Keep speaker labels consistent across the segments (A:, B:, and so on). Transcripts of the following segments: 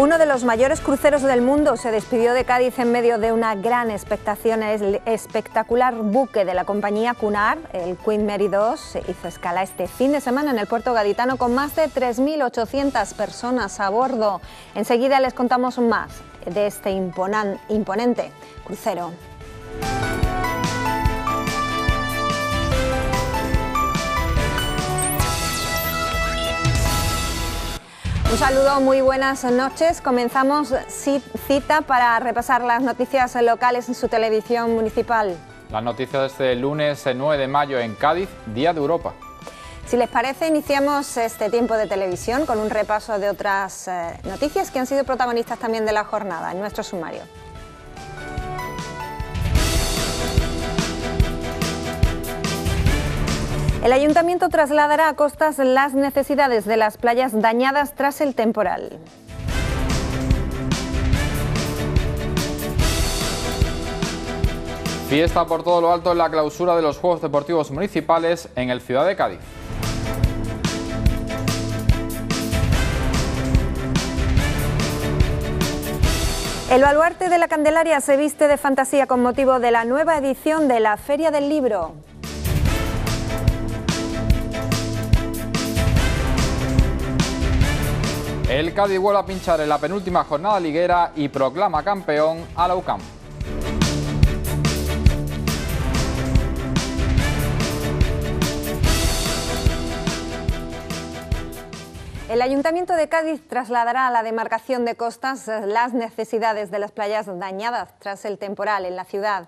A: Uno de los mayores cruceros del mundo se despidió de Cádiz en medio de una gran expectación. El espectacular buque de la compañía Cunard, el Queen Mary 2, hizo escala este fin de semana en el puerto gaditano con más de 3.800 personas a bordo. Enseguida les contamos más de este imponente crucero. Un saludo, muy buenas noches. Comenzamos cita para repasar las noticias locales en su televisión municipal.
B: Las noticias de este lunes 9 eh, de mayo en Cádiz, Día de Europa.
A: Si les parece, iniciamos este tiempo de televisión con un repaso de otras eh, noticias que han sido protagonistas también de la jornada en nuestro sumario. El ayuntamiento trasladará a costas las necesidades de las playas dañadas tras el temporal.
B: Fiesta por todo lo alto en la clausura de los Juegos Deportivos Municipales en el Ciudad de Cádiz.
A: El baluarte de la Candelaria se viste de fantasía con motivo de la nueva edición de la Feria del Libro.
B: El Cádiz vuelve a pinchar en la penúltima jornada liguera y proclama campeón a la UCAM.
A: El Ayuntamiento de Cádiz trasladará a la demarcación de costas las necesidades de las playas dañadas tras el temporal en la ciudad.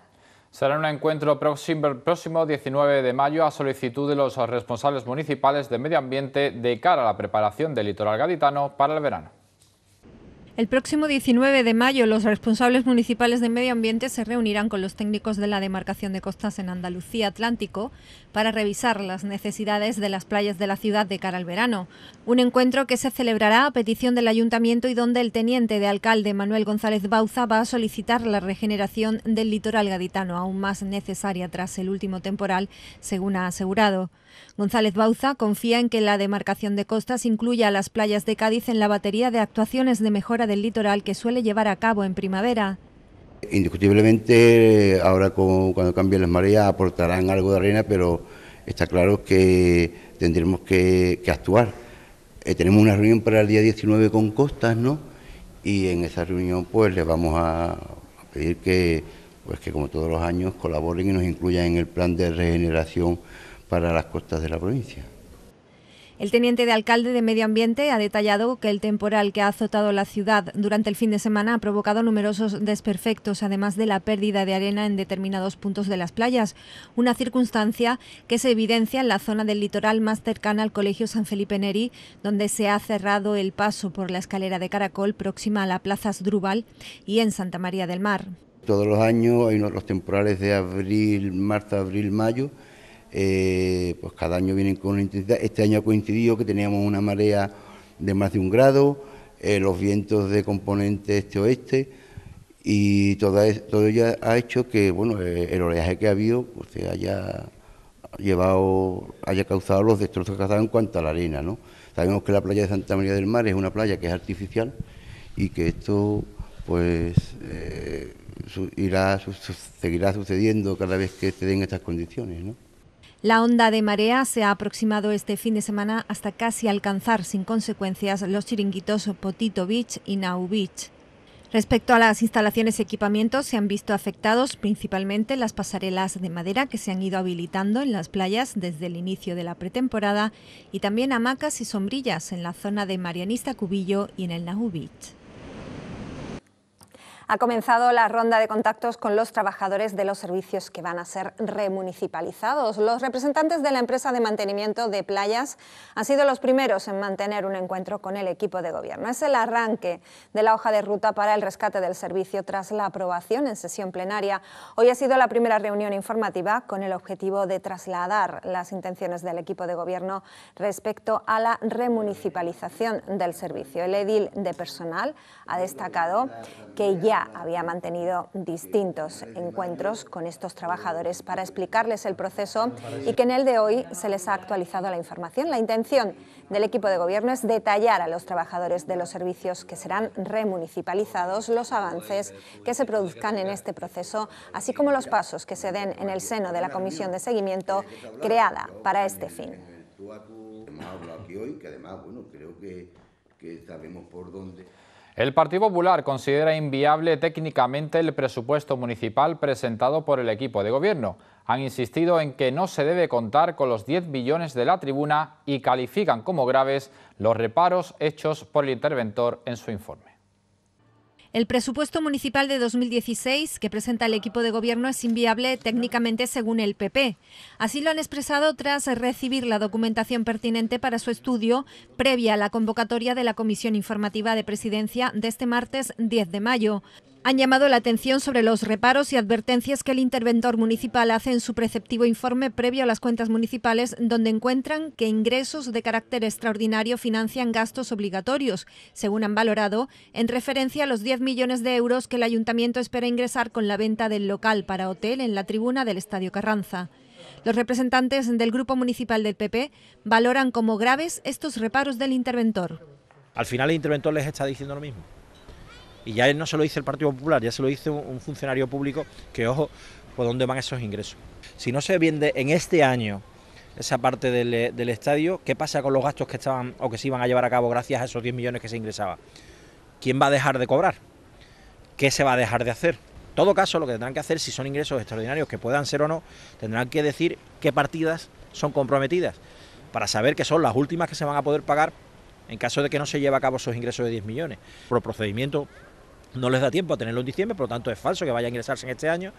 B: Será un encuentro próximo 19 de mayo a solicitud de los responsables municipales de medio ambiente de cara a la preparación del litoral gaditano para el verano.
A: El próximo 19 de mayo, los responsables municipales de medio ambiente se reunirán con los técnicos de la demarcación de costas en Andalucía Atlántico para revisar las necesidades de las playas de la ciudad de cara al verano. Un encuentro que se celebrará a petición del ayuntamiento y donde el teniente de alcalde Manuel González Bauza va a solicitar la regeneración del litoral gaditano, aún más necesaria tras el último temporal, según ha asegurado. González Bauza confía en que la demarcación de costas incluya a las playas de Cádiz en la batería de actuaciones de mejora del litoral que suele llevar a cabo en primavera.
C: Indiscutiblemente, ahora cuando cambien las mareas aportarán algo de arena, pero está claro que tendremos que, actuar. Eh, tenemos una reunión para el día 19 con Costas, ¿no? Y en esa reunión, pues, les vamos a, a pedir que, pues, que como todos los años, colaboren y nos incluyan en el plan de regeneración para las costas de la provincia.
A: El teniente de alcalde de Medio Ambiente ha detallado que el temporal que ha azotado la ciudad durante el fin de semana ha provocado numerosos desperfectos, además de la pérdida de arena en determinados puntos de las playas, una circunstancia que se evidencia en la zona del litoral más cercana al Colegio San Felipe Neri, donde se ha cerrado el paso por la escalera de Caracol próxima a la Plaza Asdrúbal y en Santa María del Mar.
C: Todos los años hay los temporales de abril, marzo, abril, mayo eh, pues cada año vienen con intensidad. Este año ha coincidido que teníamos una marea de más de un grado, eh, los vientos de componente este-oeste, y todo, todo ello ha hecho que bueno, eh, el oleaje que ha habido pues, se haya llevado, haya causado los destrozos que ha en cuanto a la arena. Sabemos que la playa de Santa María del Mar es una playa que es artificial y que esto pues eh, irá, seguirá sucediendo cada vez que se den estas
A: condiciones. ¿no? La onda de marea se ha aproximado este fin de semana hasta casi alcanzar sin consecuencias los chiringuitos Potito Beach y Nau Beach. Respecto a las instalaciones y equipamientos, se han visto afectados principalmente las pasarelas de madera que se han ido habilitando en las playas desde el inicio de la pretemporada y también hamacas y sombrillas en la zona de Marianista Cubillo y en el Nahu Beach ha comenzado la ronda de contactos con los trabajadores de los servicios que van a ser remunicipalizados. Los representantes de la empresa de mantenimiento de playas han sido los primeros en mantener un encuentro con el equipo de gobierno. Es el arranque de la hoja de ruta para el rescate del servicio tras la aprobación en sesión plenaria. Hoy ha sido la primera reunión informativa con el objetivo de trasladar las intenciones del equipo de gobierno respecto a la remunicipalización del servicio. El edil de personal ha destacado que ya había mantenido distintos encuentros con estos trabajadores para explicarles el proceso y que en el de hoy se les ha actualizado la información. La intención del equipo de gobierno es detallar a los trabajadores de los servicios que serán remunicipalizados los avances que se produzcan en este proceso, así como los pasos que se den en el seno de la comisión de seguimiento creada para este fin.
C: Hemos hablado aquí hoy, que además, bueno, creo que, que sabemos por dónde.
B: El Partido Popular considera inviable técnicamente el presupuesto municipal presentado por el equipo de gobierno. Han insistido en que no se debe contar con los 10 billones de la tribuna y califican como graves los reparos hechos por el interventor en su informe.
A: El presupuesto municipal de 2016 que presenta el equipo de gobierno es inviable técnicamente según el PP. Así lo han expresado tras recibir la documentación pertinente para su estudio previa a la convocatoria de la Comisión Informativa de Presidencia de este martes 10 de mayo han llamado la atención sobre los reparos y advertencias que el interventor municipal hace en su preceptivo informe previo a las cuentas municipales, donde encuentran que ingresos de carácter extraordinario financian gastos obligatorios, según han valorado, en referencia a los 10 millones de euros que el ayuntamiento espera ingresar con la venta del local para hotel en la tribuna del Estadio Carranza. Los representantes del Grupo Municipal del PP valoran como graves estos reparos del interventor.
D: Al final el interventor les está diciendo lo mismo y ya no se lo dice el Partido Popular, ya se lo dice un, funcionario público que, ojo, ¿por dónde van esos ingresos? Si no se vende en este año esa parte del, eh, estadio, ¿qué pasa con los gastos que estaban o que se iban a llevar a cabo gracias a esos 10 millones que se ingresaba? ¿Quién va a dejar de cobrar? ¿Qué se va a dejar de hacer? En todo caso, lo que tendrán que hacer, si son ingresos extraordinarios, que puedan ser o no, tendrán que decir qué partidas son comprometidas, para saber que son las últimas que se van a poder pagar en caso de que no se lleve a cabo esos ingresos de 10 millones. Por procedimiento no les da tiempo a tenerlo en diciembre, por lo tanto es falso que vaya a ingresarse en este año.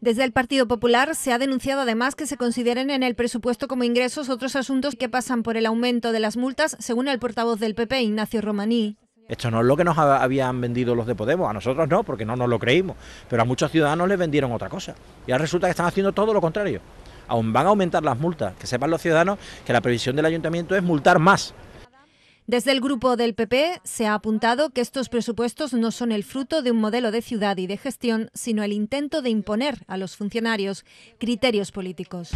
A: Desde el Partido Popular se ha denunciado además que se consideren en el presupuesto como ingresos otros asuntos que pasan por el aumento de las multas, según el portavoz del PP, Ignacio Romaní.
D: Esto no es lo que nos habían vendido los de Podemos, a nosotros no, porque no nos lo creímos, pero a muchos ciudadanos les vendieron otra cosa. Y ahora resulta que están haciendo todo lo contrario. Aún van a aumentar las multas, que sepan los ciudadanos que la previsión del ayuntamiento es multar más,
A: desde el grupo del PP se ha apuntado que estos presupuestos no son el fruto de un modelo de ciudad y de gestión, sino el intento de imponer a los funcionarios criterios políticos.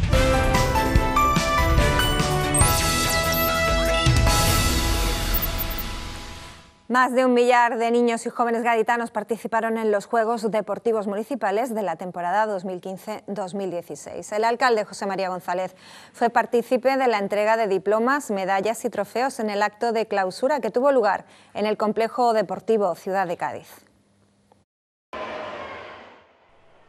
A: Más de un millar de niños y jóvenes gaditanos participaron en los Juegos Deportivos Municipales de la temporada 2015-2016. El alcalde José María González fue partícipe de la entrega de diplomas, medallas y trofeos en el acto de clausura que tuvo lugar en el Complejo Deportivo Ciudad de Cádiz.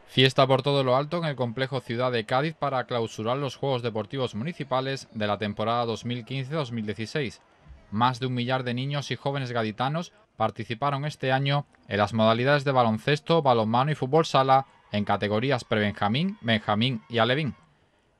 B: Fiesta por todo lo alto en el complejo Ciudad de Cádiz para clausurar los Juegos Deportivos Municipales de la temporada 2015-2016. Más de un millar de niños y jóvenes gaditanos participaron este año en las modalidades de baloncesto, balonmano y fútbol sala en categorías prebenjamín, benjamín y alevín.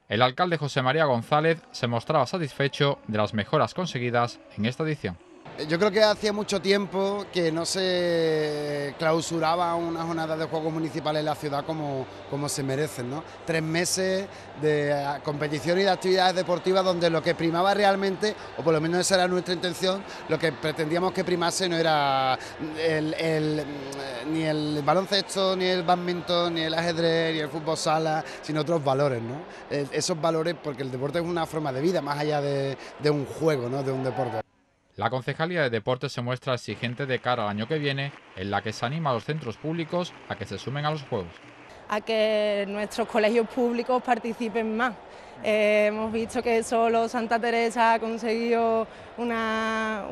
B: El alcalde José María González se mostraba satisfecho de las mejoras conseguidas en esta edición.
C: Yo creo que hacía mucho tiempo que no se clausuraba una jornada de juegos municipales en la ciudad como, se merecen. ¿no? Tres meses de ah, competición y de actividades deportivas donde lo que primaba realmente, o por lo menos esa era nuestra intención, lo que pretendíamos que primase no era mm, ni el baloncesto, ni el badminton, ni el ajedrez, ni el fútbol sala, sino otros valores. ¿no? E, esos valores, porque el deporte es una forma de vida más allá de, de un juego, ¿no? de un deporte.
B: La Concejalía de Deportes se muestra exigente de cara al año que viene, en la que se anima a los centros públicos a que se sumen a los Juegos.
E: A que nuestros colegios públicos participen más. Eh, hemos visto que solo Santa Teresa ha conseguido un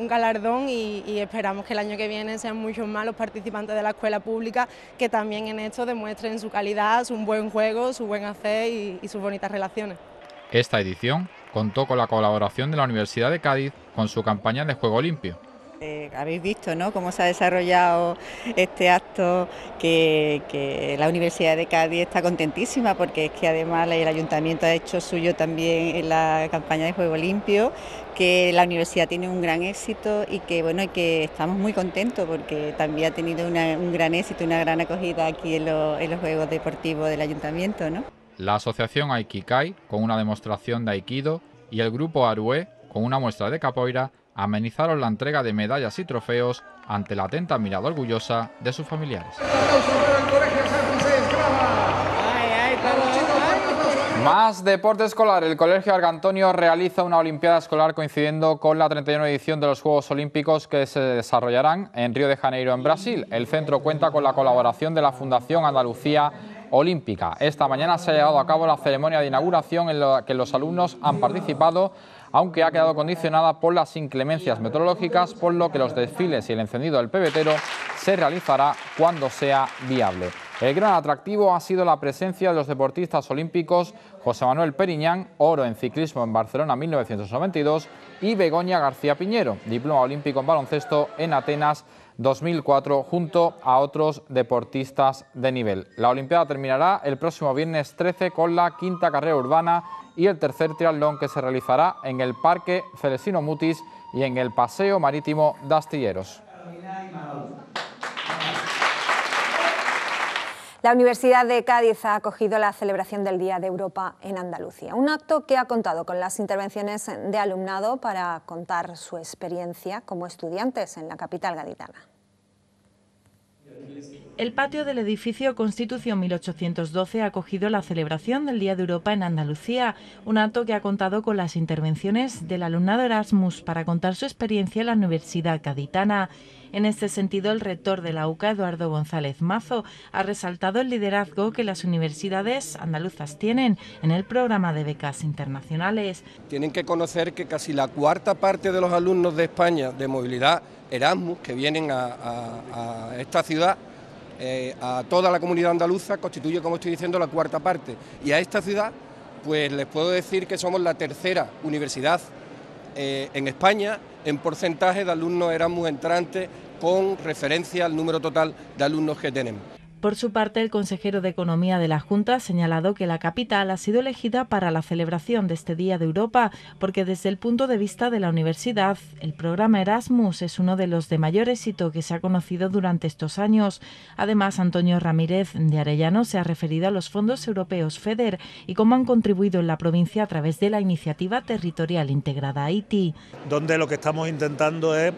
E: galardón y, esperamos que el año que viene sean muchos más los participantes de la escuela pública que también en esto demuestren su calidad, su buen juego, su buen hacer y sus bonitas relaciones.
B: Esta edición contó con la colaboración de la Universidad de Cádiz con su campaña de Juego Limpio.
E: Eh, habéis visto ¿no? cómo se ha desarrollado este acto, que, la Universidad de Cádiz está contentísima porque es que además el ayuntamiento
A: ha hecho suyo también en la campaña de Juego Limpio, que la universidad tiene un gran éxito y que bueno y que estamos muy contentos porque también ha tenido un gran éxito, una gran acogida aquí en, en los Juegos Deportivos del ayuntamiento. ¿no?
B: la asociación Aikikai con una demostración de Aikido y el grupo Arue con una muestra de capoeira amenizaron la entrega de medallas y trofeos ante la atenta mirada orgullosa de sus familiares. Más deporte escolar. El Colegio Argantonio realiza una Olimpiada Escolar coincidiendo con la 31 edición de los Juegos Olímpicos que se desarrollarán en Río de Janeiro, en Brasil. El centro cuenta con la colaboración de la Fundación Andalucía olímpica. Esta mañana se ha llevado a cabo la ceremonia de inauguración en la que los alumnos han participado, aunque ha quedado condicionada por las inclemencias meteorológicas, por lo que los desfiles y el encendido del pebetero se realizará cuando sea viable. El gran atractivo ha sido la presencia de los deportistas olímpicos José Manuel Periñán, oro en ciclismo en Barcelona 1992, y Begoña García Piñero, diploma olímpico en baloncesto en Atenas 2004 junto a otros deportistas de nivel. La Olimpiada terminará el próximo viernes 13 con la quinta carrera urbana y el tercer triatlón que se realizará en el Parque Celestino Mutis y en el Paseo Marítimo de Astilleros.
A: La Universidad de Cádiz ha acogido la celebración del Día de Europa en Andalucía, un acto que ha contado con las intervenciones de alumnado para contar su experiencia como estudiantes en la capital gaditana.
E: El patio del edificio Constitución 1812 ha acogido la celebración del Día de Europa en Andalucía, un acto que ha contado con las intervenciones del alumnado Erasmus para contar su experiencia en la Universidad Caditana. En este sentido, el rector de la UCA, Eduardo González Mazo, ha resaltado el liderazgo que las universidades andaluzas tienen en el programa de becas internacionales.
F: Tienen que conocer que casi la cuarta parte de los alumnos de España de movilidad Erasmus que vienen a, a esta ciudad eh, a toda la comunidad andaluza constituye, como estoy diciendo, la cuarta parte. Y a esta ciudad, pues les puedo decir que somos la tercera universidad eh, en España en porcentaje de alumnos Erasmus entrantes con referencia al número total de alumnos que tenemos.
E: Por su parte, el consejero de Economía de la Junta ha señalado que la capital ha sido elegida para la celebración de este Día de Europa porque desde el punto de vista de la universidad, el programa Erasmus es uno de los de mayor éxito que se ha conocido durante estos años. Además, Antonio Ramírez de Arellano se ha referido a los fondos europeos FEDER y cómo han contribuido en la provincia a través de la iniciativa territorial integrada Haití.
F: Donde lo que estamos intentando es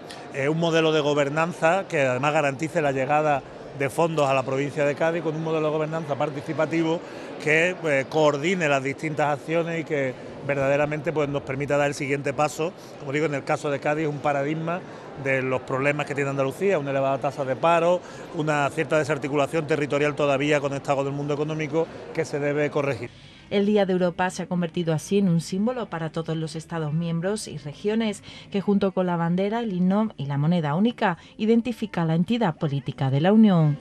F: un modelo de gobernanza que además garantice la llegada de fondos a la provincia de Cádiz con un modelo de gobernanza participativo que eh, coordine las distintas acciones y que verdaderamente pues, nos permita dar el siguiente paso. Como digo, en el caso de Cádiz, es un paradigma de los problemas que tiene Andalucía, una elevada tasa de paro, una cierta desarticulación territorial todavía con el del mundo económico que se debe corregir. El Día de Europa
E: se ha convertido así en un símbolo para todos los Estados miembros y regiones, que junto con la bandera, el himno y la moneda única identifica la entidad política de la Unión.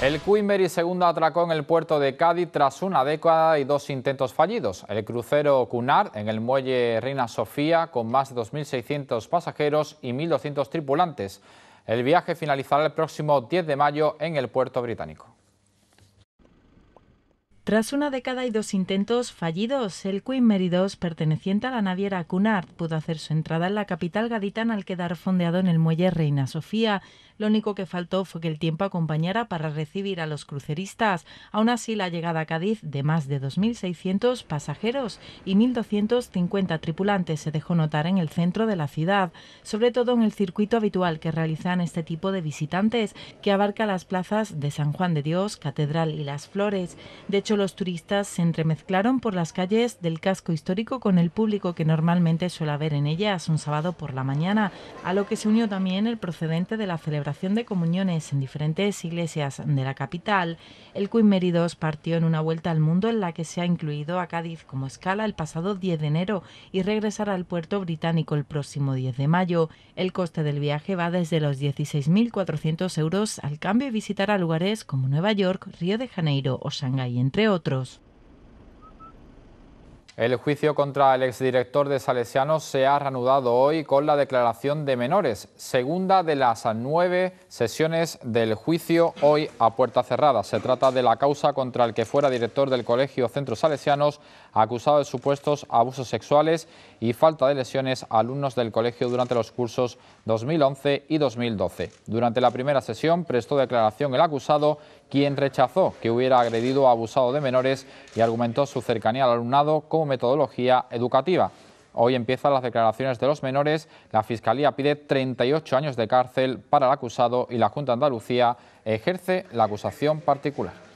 B: El Queen Mary segundo atracó en el puerto de Cádiz tras una década y dos intentos fallidos. El crucero Cunard en el muelle Reina Sofía con más de 2.600 pasajeros y 1.200 tripulantes. El viaje finalizará el próximo 10 de mayo en el puerto británico.
E: Tras una década y dos intentos fallidos, el Queen Mary II perteneciente a la naviera Cunard, pudo hacer su entrada en la capital gaditana al quedar fondeado en el muelle Reina Sofía. Lo único que faltó fue que el tiempo acompañara para recibir a los cruceristas. Aún así, la llegada a Cádiz de más de 2.600 pasajeros y 1.250 tripulantes se dejó notar en el centro de la ciudad, sobre todo en el circuito habitual que realizan este tipo de visitantes, que abarca las plazas de San Juan de Dios, Catedral y Las Flores. De hecho, los turistas se entremezclaron por las calles del casco histórico con el público que normalmente suele haber en ellas un sábado por la mañana, a lo que se unió también el procedente de la celebración de comuniones en diferentes iglesias de la capital, el Queen Mary II partió en una vuelta al mundo en la que se ha incluido a Cádiz como escala el pasado 10 de enero y regresará al puerto británico el próximo 10 de mayo. El coste del viaje va desde los 16.400 euros al cambio y visitará lugares como Nueva York, Río de Janeiro o Shanghái, entre otros.
B: El juicio contra el exdirector de Salesianos se ha reanudado hoy con la declaración de menores, segunda de las nueve sesiones del juicio hoy a puerta cerrada. Se trata de la causa contra el que fuera director del Colegio Centro Salesianos, acusado de supuestos abusos sexuales y falta de lesiones a alumnos del colegio durante los cursos 2011 y 2012. Durante la primera sesión prestó declaración el acusado, quien rechazó que hubiera agredido o abusado de menores y argumentó su cercanía al alumnado como metodología educativa. Hoy empiezan las declaraciones de los menores. La Fiscalía pide 38 años de cárcel para el acusado y la Junta de Andalucía ejerce la acusación particular.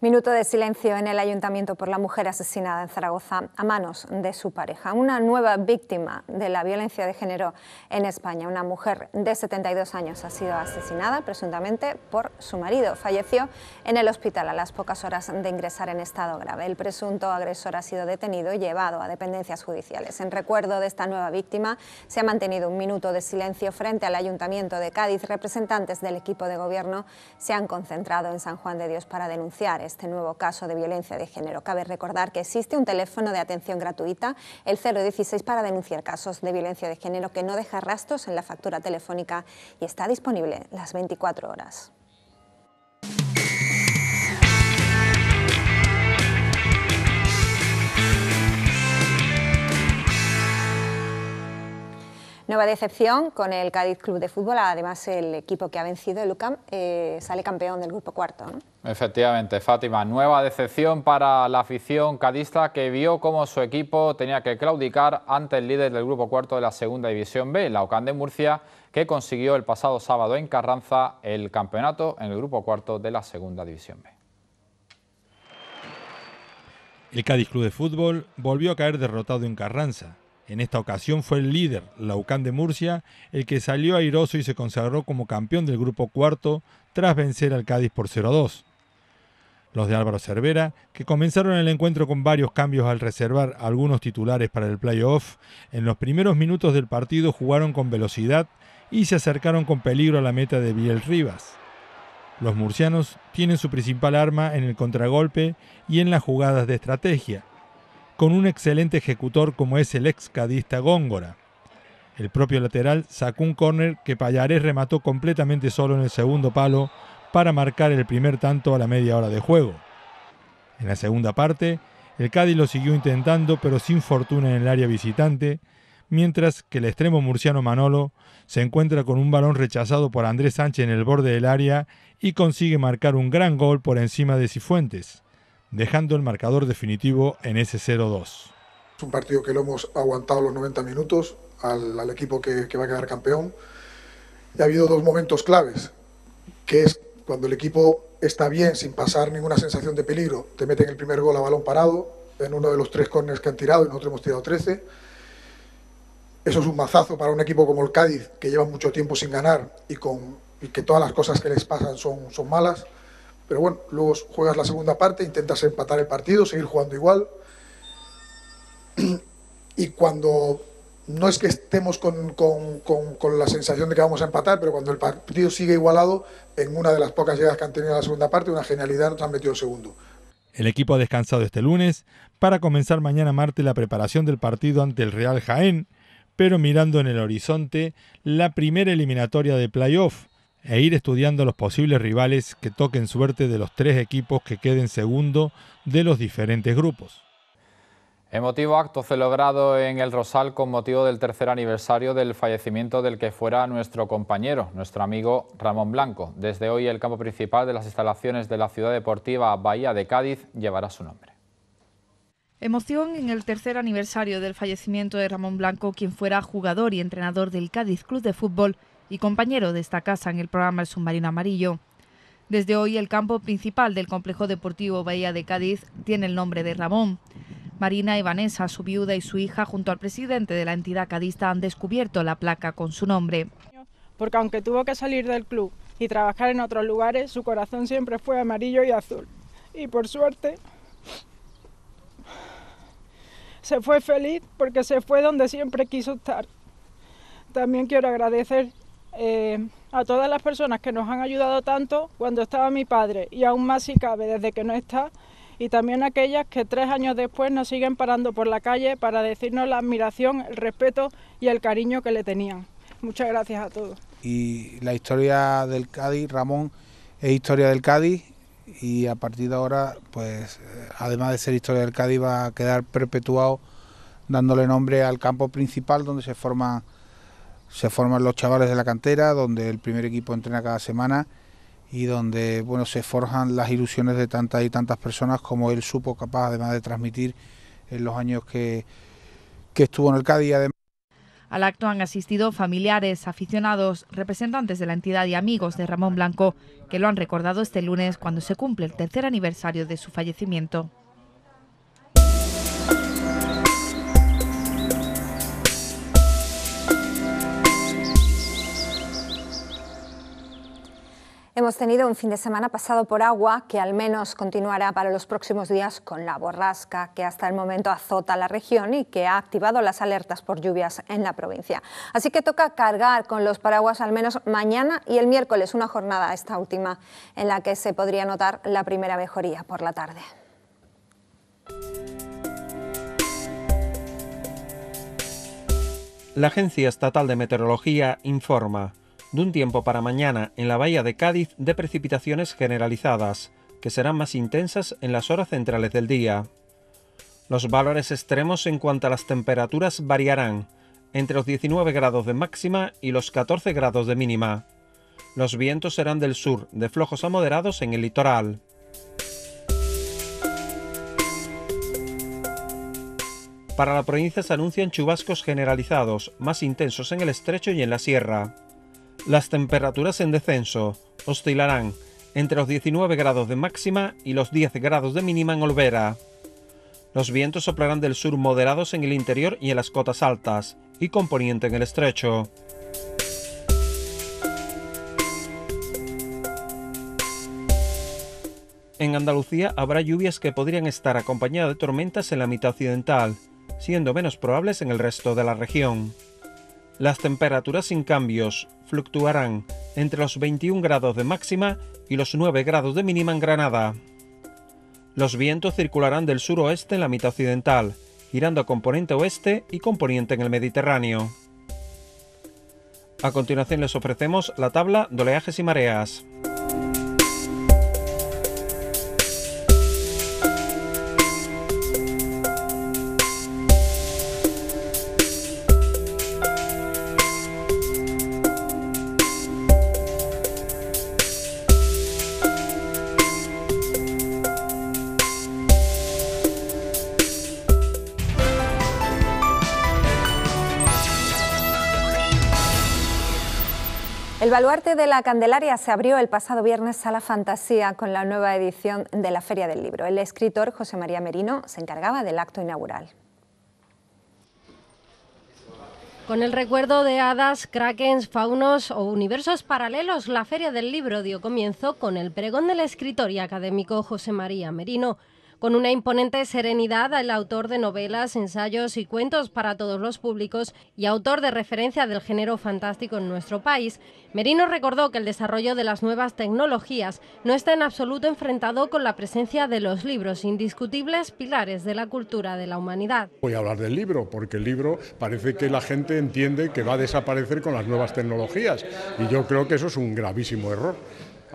A: Minuto de silencio en el Ayuntamiento por la mujer asesinada en Zaragoza a manos de su pareja. Una nueva víctima de la violencia de género en España. Una mujer de 72 años ha sido asesinada presuntamente por su marido. Falleció en el hospital a las pocas horas de ingresar en estado grave. El presunto agresor ha sido detenido y llevado a dependencias judiciales. En recuerdo de esta nueva víctima se ha mantenido un minuto de silencio frente al Ayuntamiento de Cádiz. Representantes del equipo de gobierno se han concentrado en San Juan de Dios para denunciar este nuevo caso de violencia de género. Cabe recordar que existe un teléfono de atención gratuita, el 016, para denunciar casos de violencia de género que no deja rastros en la factura telefónica y está disponible las 24 horas. Nueva decepción con el Cádiz Club de Fútbol, además el equipo que ha vencido, el UCAM, eh, sale campeón del grupo cuarto.
B: Efectivamente, Fátima, nueva decepción para la afición cadista que vio cómo su equipo tenía que claudicar ante el líder del grupo cuarto de la segunda división B, la UCAM de Murcia, que consiguió el pasado sábado en Carranza el campeonato en el grupo cuarto de la segunda división B.
G: El Cádiz Club de Fútbol volvió a caer derrotado en Carranza, en esta ocasión fue el líder, Laucán de Murcia, el que salió airoso y se consagró como campeón del grupo cuarto tras vencer al Cádiz por 0-2. Los de Álvaro Cervera, que comenzaron el encuentro con varios cambios al reservar algunos titulares para el playoff, en los primeros minutos del partido jugaron con velocidad y se acercaron con peligro a la meta de Biel Rivas. Los murcianos tienen su principal arma en el contragolpe y en las jugadas de estrategia, con un excelente ejecutor como es el ex cadista Góngora. El propio lateral sacó un córner que Payarés remató completamente solo en el segundo palo para marcar el primer tanto a la media hora de juego. En la segunda parte, el Cádiz lo siguió intentando pero sin fortuna en el área visitante, mientras que el extremo murciano Manolo se encuentra con un balón rechazado por Andrés Sánchez en el borde del área y consigue marcar un gran gol por encima de Cifuentes dejando el marcador definitivo en ese 0-2.
D: Es un partido que lo hemos aguantado los 90 minutos al, equipo que, va a quedar campeón. Y ha habido dos momentos claves, que es cuando el equipo está bien, sin pasar ninguna sensación de peligro, te meten el primer gol a balón parado, en uno de los tres corners que han tirado, y nosotros hemos tirado 13. Eso es un mazazo para un equipo como el Cádiz, que lleva mucho tiempo sin ganar y, con, que todas las cosas que les pasan son malas pero bueno, luego juegas la segunda parte, intentas empatar el partido, seguir jugando igual. Y cuando no es que estemos con, la sensación de que vamos a empatar, pero cuando el partido sigue igualado, en una de las pocas llegadas que han tenido en la segunda parte, una genialidad, nos han metido el segundo.
G: El equipo ha descansado este lunes para comenzar mañana martes la preparación del partido ante el Real Jaén, pero mirando en el horizonte la primera eliminatoria de playoff e ir estudiando los posibles rivales que toquen suerte de los tres equipos que queden segundo de los diferentes grupos.
B: Emotivo acto celebrado en el Rosal con motivo del tercer aniversario del fallecimiento del que fuera nuestro compañero, nuestro amigo Ramón Blanco. Desde hoy el campo principal de las instalaciones de la ciudad deportiva Bahía de Cádiz llevará su nombre.
E: Emoción en el tercer aniversario del fallecimiento de Ramón Blanco, quien fuera jugador y entrenador del Cádiz Club de Fútbol y compañero de esta casa en el programa El Submarino Amarillo. Desde hoy el campo principal del complejo deportivo Bahía de Cádiz tiene el nombre de Ramón. Marina Ivanesa, su viuda y su hija, junto al presidente de la entidad cadista, han descubierto la placa con su nombre. Porque aunque tuvo que salir del club y trabajar en otros lugares, su corazón siempre fue amarillo y azul. Y por suerte, se fue feliz porque se fue donde siempre quiso estar. También quiero agradecer eh, a todas las personas que nos han ayudado tanto cuando estaba mi padre y aún más si cabe desde que no está, y también aquellas que tres años después nos siguen parando por la calle para decirnos la admiración, el respeto y el cariño que le tenían. Muchas gracias a todos.
B: Y la historia del Cádiz, Ramón, es historia del Cádiz y a partir de ahora, pues eh, además de ser historia del Cádiz, va a quedar perpetuado dándole nombre al campo principal donde se forman se forman los chavales de la cantera, donde el primer equipo entrena cada semana y donde bueno se forjan las ilusiones de tantas y tantas personas como él supo capaz además de transmitir en los años que, que estuvo en el Cádiz. Además.
E: Al acto han asistido familiares, aficionados, representantes de la entidad y amigos de Ramón Blanco, que lo han recordado este lunes cuando se cumple el tercer aniversario de su fallecimiento.
A: Hemos tenido un fin de semana pasado por agua que al menos continuará para los próximos días con la borrasca que hasta el momento azota la región y que ha activado las alertas por lluvias en la provincia. Así que toca cargar con los paraguas al menos mañana y el miércoles, una jornada esta última en la que se podría notar la primera mejoría por la tarde.
F: La Agencia Estatal de Meteorología informa de un tiempo para mañana en la bahía de Cádiz de precipitaciones generalizadas, que serán más intensas en las horas centrales del día. Los valores extremos en cuanto a las temperaturas variarán, entre los 19 grados de máxima y los 14 grados de mínima. Los vientos serán del sur, de flojos a moderados en el litoral. Para la provincia se anuncian chubascos generalizados, más intensos en el estrecho y en la sierra. Las temperaturas en descenso oscilarán entre los 19 grados de máxima y los 10 grados de mínima en Olvera. Los vientos soplarán del sur moderados en el interior y en las cotas altas, y componente en el estrecho. En Andalucía habrá lluvias que podrían estar acompañadas de tormentas en la mitad occidental, siendo menos probables en el resto de la región. Las temperaturas sin cambios fluctuarán entre los 21 grados de máxima y los 9 grados de mínima en Granada. Los vientos circularán del suroeste en la mitad occidental, girando a componente oeste y componente en el Mediterráneo. A continuación les ofrecemos la tabla de oleajes y mareas.
A: baluarte de la Candelaria se abrió el pasado viernes a la fantasía con la nueva edición de la Feria del Libro. El escritor José María Merino se encargaba del acto inaugural.
H: Con el recuerdo de hadas, krakens, faunos o universos paralelos, la Feria del Libro dio comienzo con el pregón del escritor y académico José María Merino. Con una imponente serenidad, el autor de novelas, ensayos y cuentos para todos los públicos y autor de referencia del género fantástico en nuestro país, Merino recordó que el desarrollo de las nuevas tecnologías no está en absoluto enfrentado con la presencia de los libros, indiscutibles pilares de la cultura de la humanidad.
D: Voy a hablar del libro, porque el libro parece que la gente entiende que va a desaparecer con las nuevas tecnologías y yo creo que eso es un gravísimo error.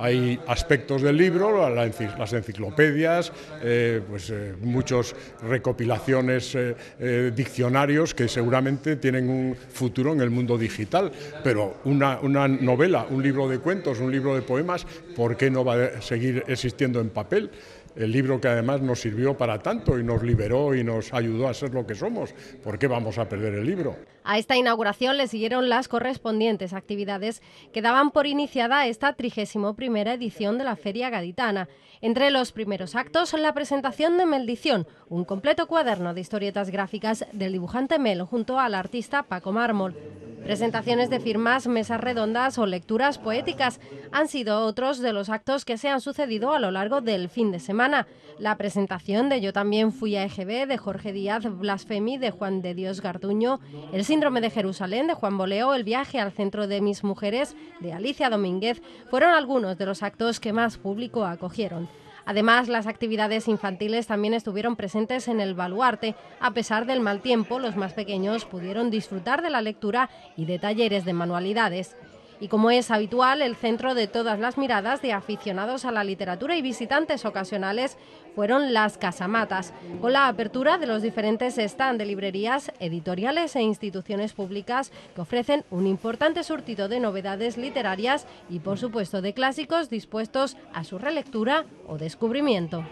D: Hay aspectos del libro, las enciclopedias, eh, pues eh, muchas recopilaciones, eh, diccionarios que seguramente tienen un futuro en el mundo digital, pero una, una novela, un libro de cuentos, un libro de poemas, ¿por qué no va a seguir existiendo en papel? el libro que además nos sirvió para tanto y nos liberó y nos ayudó a ser lo que somos. ¿Por qué vamos a perder el libro?
H: A esta inauguración le siguieron las correspondientes actividades que daban por iniciada esta 31 edición de la Feria Gaditana. Entre los primeros actos, la presentación de Meldición, un completo cuaderno de historietas gráficas del dibujante Mel junto al artista Paco Mármol. Presentaciones de firmas, mesas redondas o lecturas poéticas han sido otros de los actos que se han sucedido a lo largo del fin de semana. La presentación de Yo también fui a EGB de Jorge Díaz Blasfemi de Juan de Dios Garduño, el Síndrome de Jerusalén de Juan Boleo, El viaje al centro de mis mujeres de Alicia Domínguez fueron algunos de los actos que más público acogieron. Además, las actividades infantiles también estuvieron presentes en el baluarte. A pesar del mal tiempo, los más pequeños pudieron disfrutar de la lectura y de talleres de manualidades y como es habitual, el centro de todas las miradas de aficionados a la literatura y visitantes ocasionales fueron las casamatas, con la apertura de los diferentes stand de librerías, editoriales e instituciones públicas que ofrecen un importante surtido de novedades literarias y por supuesto de clásicos dispuestos a su relectura o descubrimiento.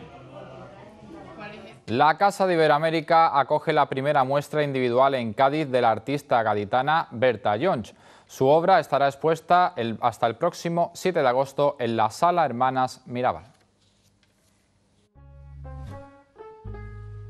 B: La Casa de Iberoamérica acoge la primera muestra individual en Cádiz de la artista gaditana Berta Jones. Su obra estará expuesta hasta el próximo 7 de agosto en la Sala Hermanas Mirabal.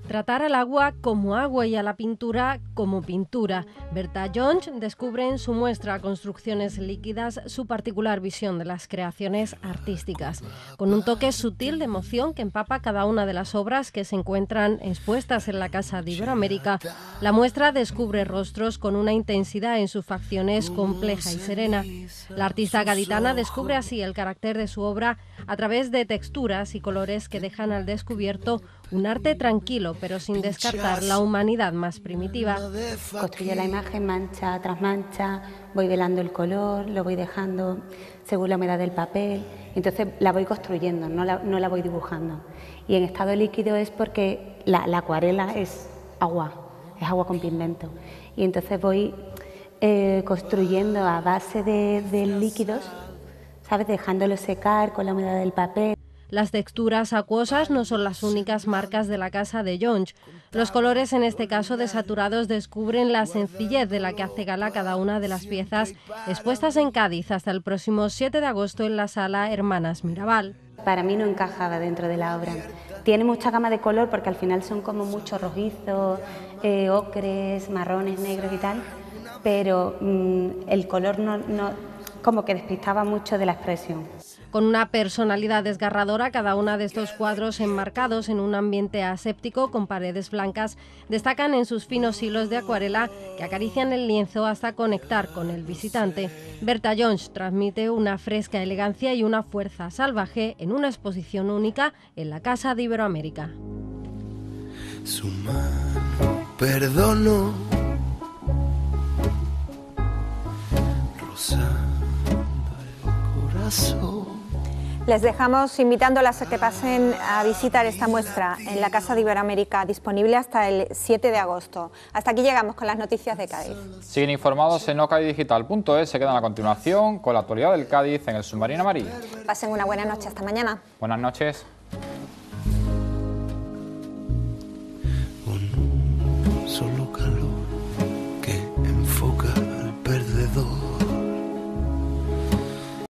H: Tratar al agua como agua y a la pintura como pintura. Berta Jones descubre en su muestra Construcciones líquidas su particular visión de las creaciones artísticas, con un toque sutil de emoción que empapa cada una de las obras que se encuentran expuestas en la Casa de Iberoamérica. La muestra descubre rostros con una intensidad en sus facciones compleja y serena. La artista gaditana descubre así el carácter de su obra a través de texturas y colores que dejan al descubierto un arte tranquilo, pero sin descartar la humanidad
A: más primitiva. Construyo la imagen mancha tras mancha, voy velando el color, lo voy dejando según la humedad del papel. Entonces la voy construyendo, no la, no la voy dibujando. Y en estado líquido es porque la, acuarela es agua, es agua con pigmento. Y entonces voy eh, construyendo a base de, de líquidos, ¿sabes? Dejándolo secar con la humedad del
H: papel. Las texturas acuosas no son las únicas marcas de la casa de Jones. Los colores, en este caso desaturados, descubren la sencillez de la que hace gala cada una de las piezas expuestas en Cádiz hasta el próximo 7 de agosto en la sala Hermanas Mirabal.
A: Para mí no encajaba dentro de la obra. Tiene mucha gama de color porque al final son como muchos rojizos, eh, ocres, marrones, negros y tal, pero mm, el color como que despistaba mucho de la expresión.
H: Con una personalidad desgarradora, cada uno de estos cuadros enmarcados en un ambiente aséptico con paredes blancas destacan en sus finos hilos de acuarela que acarician el lienzo hasta conectar con el visitante. Berta Jones transmite una fresca elegancia y una fuerza salvaje en una exposición única en la Casa de Iberoamérica.
C: Su perdono,
H: el corazón.
A: Les dejamos invitándolas a que pasen a visitar esta muestra en la Casa de Iberoamérica, disponible hasta el 7 de agosto. Hasta aquí llegamos con las noticias de Cádiz.
B: Siguen informados en ocadidigital.es. Se quedan a continuación con la actualidad del Cádiz en el submarino amarillo.
A: Pasen una buena noche. Hasta mañana.
B: Buenas noches.